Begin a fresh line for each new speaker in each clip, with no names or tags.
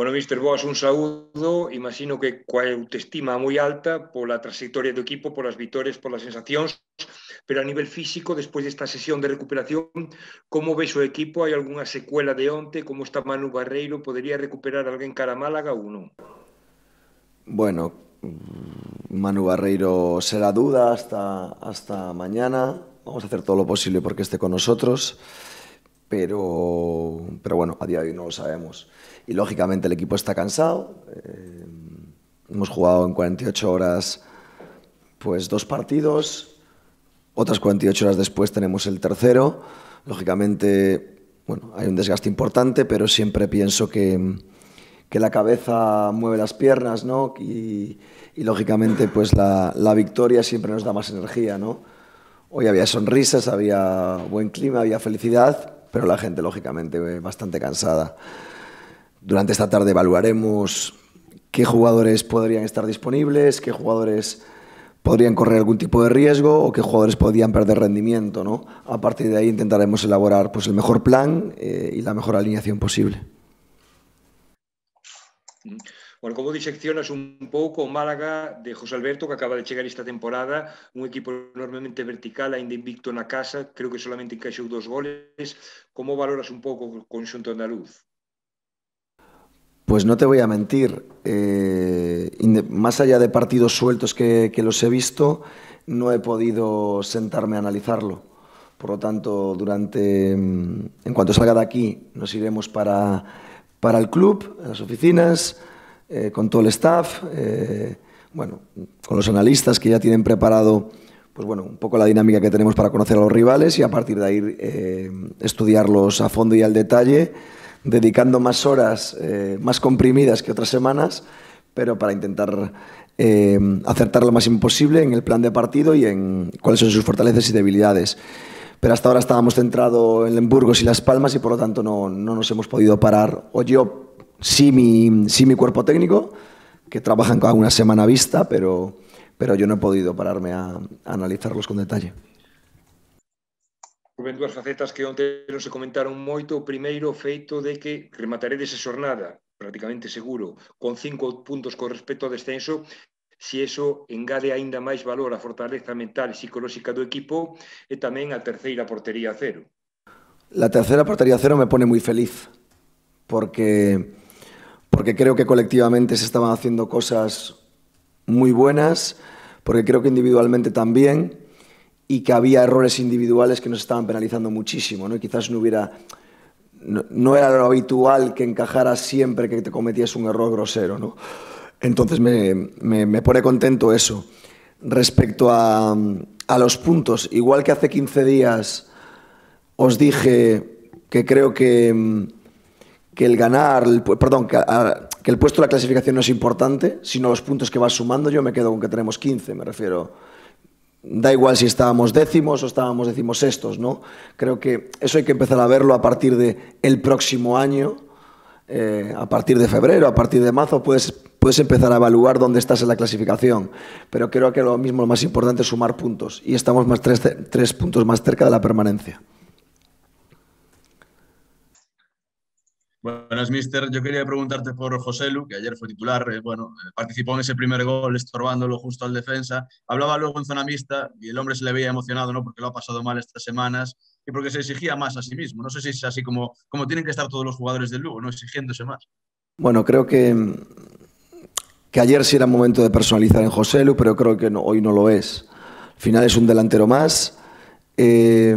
Bueno, mister, Boas, un saúdo, imagino que coa autoestima moi alta pola trayectoria do equipo, polas vitorias, polas sensacións, pero a nivel físico, despois desta sesión de recuperación, como ves o equipo? Hai algunha secuela de onte? Como está Manu Barreiro? Podería recuperar alguén cara a Málaga ou non?
Bueno, Manu Barreiro será duda hasta, hasta mañana. Vamos a hacer todo lo posible porque esté con nosotros. pero, pero bueno, a día de hoy no lo sabemos. Y lógicamente el equipo está cansado. Eh, hemos jugado en 48 horas pues dos partidos, otras 48 horas después tenemos el tercero. Lógicamente, bueno, hay un desgaste importante, pero siempre pienso que, que la cabeza mueve las piernas, ¿no? Y, y lógicamente, pues la, la, victoria siempre nos da más energía, ¿no? Hoy había sonrisas, había buen clima, había felicidad pero la gente, lógicamente, eh, bastante cansada. Durante esta tarde evaluaremos qué jugadores podrían estar disponibles, qué jugadores podrían correr algún tipo de riesgo o qué jugadores podrían perder rendimiento. ¿no? A partir de ahí intentaremos elaborar pues, el mejor plan eh, y la mejor alineación posible.
Mm. Bueno, como diseccionas un poco Málaga de José Alberto que acaba de llegar esta temporada, un equipo enormemente vertical, ainda invicto en la casa, creo que solamente encaixou dos goles. ¿Cómo valoras un poco el conjunto andaluz?
Pues no te voy a mentir, eh, más allá de partidos sueltos que, que los he visto, no he podido sentarme a analizarlo. Por lo tanto, durante, mm, en cuanto salga de aquí, nos iremos para, para el club, a las oficinas, eh, con todo el staff, eh, bueno, con los analistas que ya tienen preparado pues bueno, un poco la dinámica que tenemos para conocer a los rivales y a partir de ahí eh, estudiarlos a fondo y al detalle, dedicando más horas más comprimidas que otras semanas, pero para intentar acertar lo más imposible en el plan de partido y en cuáles son sus fortalezas y debilidades pero hasta ahora estábamos centrados en Burgos y Las Palmas y por lo tanto no, no, nos hemos podido parar, o yo sí mi, sí mi cuerpo técnico, que trabajan con una semana vista, pero, pero yo no he podido pararme a, a analizarlos con detalle.
Rubén, dúas facetas que onte non se comentaron moito. O primeiro, feito de que remataredes a xornada, prácticamente seguro, con cinco puntos con respecto ao descenso, se eso engade aínda máis valor á fortaleza mental e psicolóxica do equipo e tamén a terceira portería a cero.
La terceira portería a cero me pone moi feliz, porque porque creo que colectivamente se estaban haciendo cosas muy buenas, porque creo que individualmente también, y que había errores individuales que nos estaban penalizando muchísimo, ¿no? quizás no hubiera... No, era lo habitual que encajara siempre que te cometías un error grosero, ¿no? Entonces me, me, pone contento eso. Respecto a los puntos, igual que hace 15 días os dije que creo que mm, que el ganar, perdón, ah, que, el puesto de la clasificación no es importante, sino los puntos que vas sumando. Yo me quedo con que tenemos 15, me refiero. Da igual si estábamos décimos o estábamos decimosextos, ¿no? Creo que eso hay que empezar a verlo a partir del el próximo año, eh, a partir de febrero, a partir de marzo, puedes, puedes empezar a evaluar dónde estás en la clasificación. Pero creo que lo mismo, lo más importante es sumar puntos. Y estamos más tres puntos más cerca de la permanencia. Buenas, mister. Yo quería preguntarte por José Lu, que ayer fue titular. Eh, bueno, eh, participó en ese primer gol, estorbándolo justo al defensa. Hablaba luego en zona mixta y el hombre se le veía emocionado, ¿no? Porque lo ha pasado mal estas semanas y porque se exigía más a sí mismo. No sé si es así como, como tienen que estar todos los jugadores
del Lugo, ¿no? Exigiéndose más.
Bueno, creo que, que ayer sí era momento de personalizar en José Lu, pero creo que hoy no lo es. Al final es un delantero más. Eh,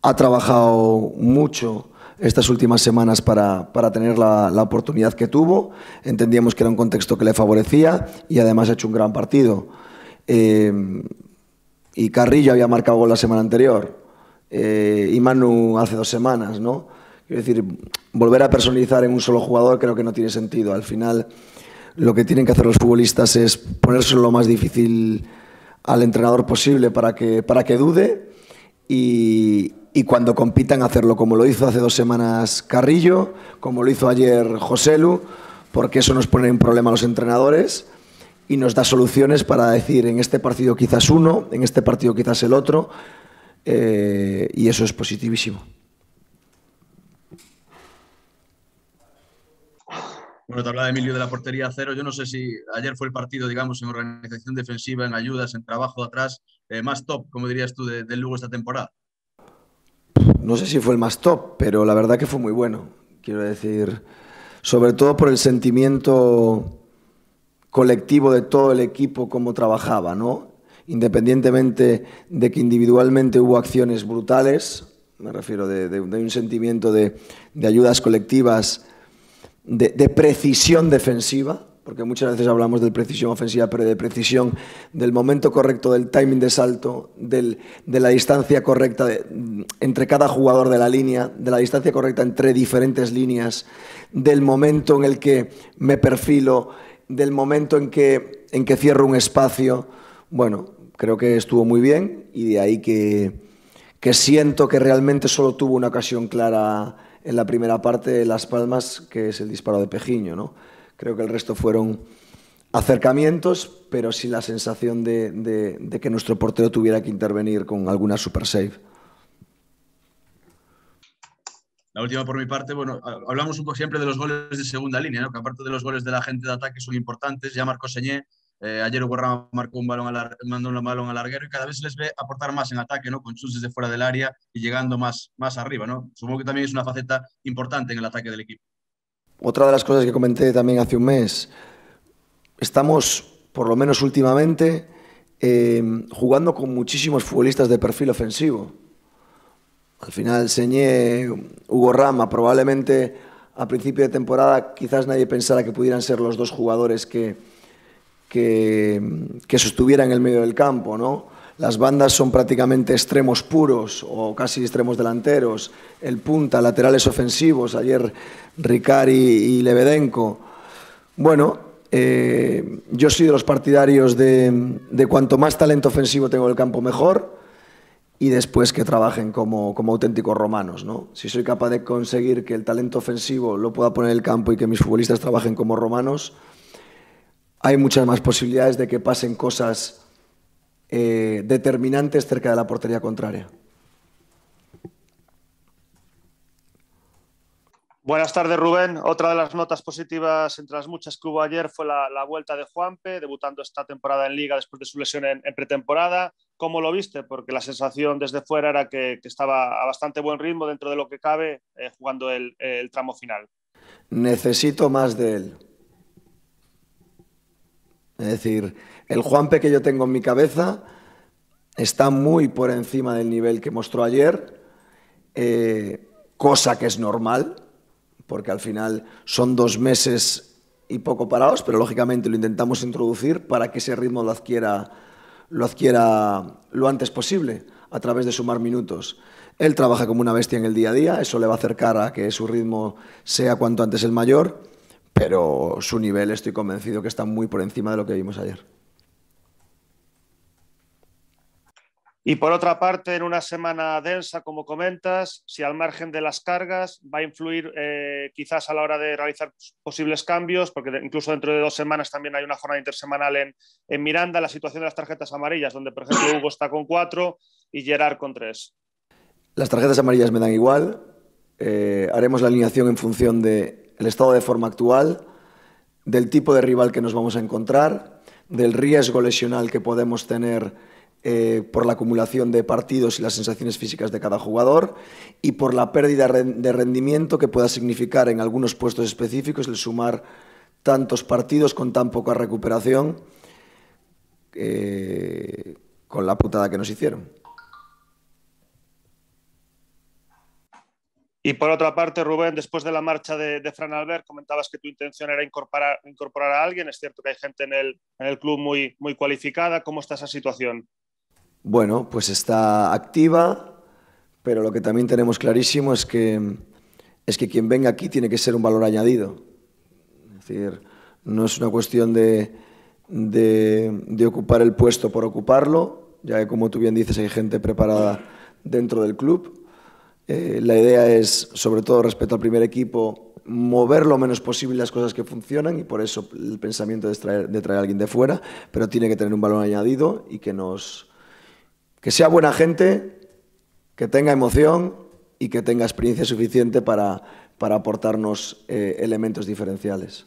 ha trabajado mucho estas últimas semanas para, tener la, oportunidad que tuvo. Entendíamos que era un contexto que le favorecía y además ha hecho un gran partido. Eh, y Carrillo había marcado gol la semana anterior eh, y Manu hace dos semanas, ¿no? Quiero decir, volver a personalizar en un solo jugador creo que no tiene sentido. Al final, lo que tienen que hacer los futbolistas es ...ponerse lo más difícil al entrenador posible para que, para que dude y, y cuando compitan hacerlo, como lo hizo hace dos semanas Carrillo, como lo hizo ayer Joselu, porque eso nos pone en problema a los entrenadores y nos da soluciones para decir en este partido quizás uno, en este partido quizás el otro, eh, y eso es positivísimo. Bueno, te hablaba Emilio de la portería cero. Yo no sé si ayer fue el partido, digamos, en organización defensiva, en ayudas, en trabajo atrás, eh, más top, como dirías tú, del de Lugo esta temporada no sé si fue el más top, pero la verdad que fue muy bueno. Quiero decir, sobre todo por el sentimiento colectivo de todo el equipo, cómo trabajaba, ¿no? Independientemente de que individualmente hubo acciones brutales, me refiero de, un sentimiento de ayudas colectivas, de, precisión defensiva, porque muchas veces hablamos de precisión ofensiva, pero de precisión del momento correcto, del timing de salto, del, de la distancia correcta entre cada jugador de la línea, de la distancia correcta entre diferentes líneas, del momento en el que me perfilo, del momento en que, en que cierro un espacio. Bueno, creo que estuvo muy bien y de ahí que, que siento que realmente solo tuvo una ocasión clara en la primera parte de Las Palmas, que es el disparo de Pejiño, ¿no? Creo que el resto fueron acercamientos, pero sí la sensación de, que nuestro portero tuviera que intervenir con alguna super save. La última por mi parte, bueno, hablamos un poco siempre de los goles de segunda línea, ¿no? que aparte de los goles de la gente de ataque son importantes. Ya Marcos Señé, eh, ayer Rama marcó un balón mandó un balón al larguero y cada vez se les ve aportar más en ataque, ¿no? con chuses de fuera del área y llegando más, más arriba. ¿no? Supongo que también es una faceta importante en el ataque del equipo. Otra de las cosas que comenté también hace un mes, estamos, por lo menos últimamente, em, jugando con muchísimos futbolistas de perfil ofensivo. Al final Señé, Hugo Rama, probablemente a principio de temporada quizás nadie pensara que pudieran ser los dos jugadores que, que, que sostuvieran el medio del campo, ¿no? Las bandas son prácticamente extremos puros o casi extremos delanteros, el punta, laterales ofensivos, ayer Ricari y Lebedenko. Bueno, eh, yo soy de los partidarios de, cuanto más talento ofensivo tengo en el campo, mejor, y después que trabajen como, como auténticos romanos. ¿no? Si soy capaz de conseguir que el talento ofensivo lo pueda poner en el campo y que mis futbolistas trabajen como romanos, hay muchas más posibilidades de que pasen cosas eh, determinantes cerca de la portería contraria.
Buenas tardes, Rubén. Otra de las notas positivas entre las muchas que hubo ayer fue la, vuelta de Juanpe, debutando esta temporada en Liga después de su lesión en, pretemporada. ¿Cómo lo viste? Porque la sensación desde fuera era que, estaba a bastante buen ritmo dentro de lo que cabe eh, jugando el tramo final.
Necesito más de él. Es decir, el Juanpe que yo tengo en mi cabeza está muy por encima del nivel que mostró ayer, eh, cosa que es normal, porque al final son dos meses y poco parados, pero lógicamente lo intentamos introducir para que ese ritmo lo adquiera lo, adquiera lo antes posible a través de sumar minutos. Él trabaja como una bestia en el día a día, eso le va a acercar a que su ritmo sea cuanto antes el mayor pero su nivel estoy convencido que está muy por encima de lo que vimos ayer.
Y por otra parte, en una semana densa, como comentas, si al margen de las cargas va a influir eh, quizás a la hora de realizar posibles cambios, porque incluso dentro de dos semanas también hay una jornada intersemanal en, Miranda, la situación de las tarjetas amarillas, donde por ejemplo Hugo está con cuatro y Gerard con tres.
Las tarjetas amarillas me dan igual. Eh, haremos la alineación en función de el estado de forma actual, del tipo de rival que nos vamos a encontrar, del riesgo lesional que podemos tener eh, por la acumulación de partidos y las sensaciones físicas de cada jugador y por la pérdida de rendimiento que pueda significar en algunos puestos específicos el sumar tantos partidos con tan poca recuperación eh, con la putada que nos hicieron.
Y por otra parte, Rubén, después de la marcha de, Fran Albert, comentabas que tu intención era incorporar, incorporar, a alguien. Es cierto que hay gente en el, club muy, muy cualificada. ¿Cómo está esa situación?
Bueno, pues está activa, pero lo que también tenemos clarísimo es que, es que quien venga aquí tiene que ser un valor añadido. Es decir, no es una cuestión de, de ocupar el puesto por ocuparlo, ya que como tú bien dices hay gente preparada dentro del club eh, la idea es, sobre todo respecto al primer equipo, mover lo menos posible las cosas que funcionan y por eso el pensamiento de traer, de traer a alguien de fuera, pero tiene que tener un valor añadido y que nos que sea buena gente, que tenga emoción y que tenga experiencia suficiente para, para aportarnos
eh, elementos diferenciales.